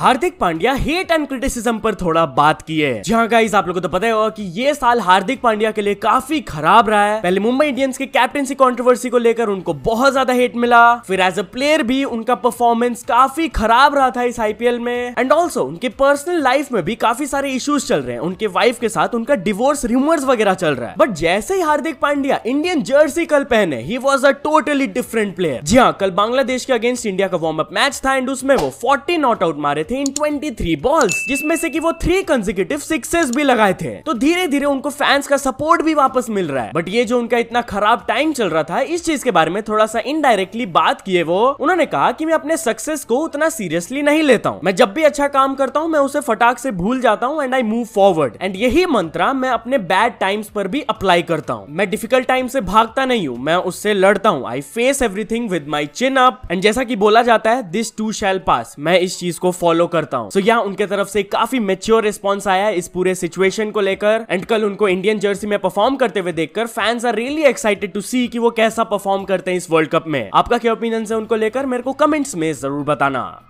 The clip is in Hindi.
Hardik Pandya hate and criticism पर थोड़ा बात की है जहां गाइस आप लोगों को तो पता होगा कि ये साल हार्दिक पांड्या के लिए काफी खराब रहा है पहले मुंबई इंडियंस के कैप्टनसी कंट्रोवर्सी को लेकर उनको बहुत ज्यादा हेट मिला फिर एज अ प्लेयर भी उनका परफॉर्मेंस काफी खराब रहा था इस आईपीएल में एंड ऑल्सो उनके पर्सनल लाइफ में भी काफी सारे इश्यूज चल रहे हैं उनके वाइफ के साथ उनका डिवोर्स रूमर्स वगैरह चल रहा है बट जैसे ही हार्दिक पांड्या इंडियन जर्सी कल पहने ही was a totally different player जी हाँ कल बांग्लादेश के अगेंस्ट इंडिया का वार्म अप मैच था एंड उसमें वो फोर्टी नॉट आउट मारे थे इन ट्वेंटी थ्री बॉल्स जिसमें से की वो थ्री कंजिकेटिव सिक्सेस भी लगाए थे तो धीरे धीरे उनको फैंस का सपोर्ट भी वापस मिल रहा है बट ये जो उनका इतना खराब टाइम चल रहा था इस चीज के बारे में थोड़ा सा इनडायरेक्टली बात किए वो उन्होंने कहा कि मैं अपने सक्सेस को उतना सीरियसली नहीं लेता हूँ मैं जब भी अच्छा काम करता हूँ मैं उसे फटाक से भूल जाता हूँ and I move forward and यही मंत्रा मैं अपने बैड टाइम्स पर भी अप्लाई करता हूँ मैं डिफिकल्ट टाइम से भागता नहीं हूँ मैं उससे लड़ता हूँ I face everything with my chin up and जैसा की बोला जाता है दिस टू शैल पास मैं इस चीज को फॉलो फॉलो करता हूँ so, yeah, उनके तरफ से काफी मेच्योर रिस्पॉन्स आया इस पूरे सिचुएशन को लेकर एंड कल उनको इंडियन जर्सी में परफॉर्म करते हुए देखकर fans are really excited to see कि वो कैसा परफॉर्म करते हैं इस वर्ल्ड कप में आपका क्या ओपिनियन है उनको लेकर मेरे को कमेंट्स में जरूर बताना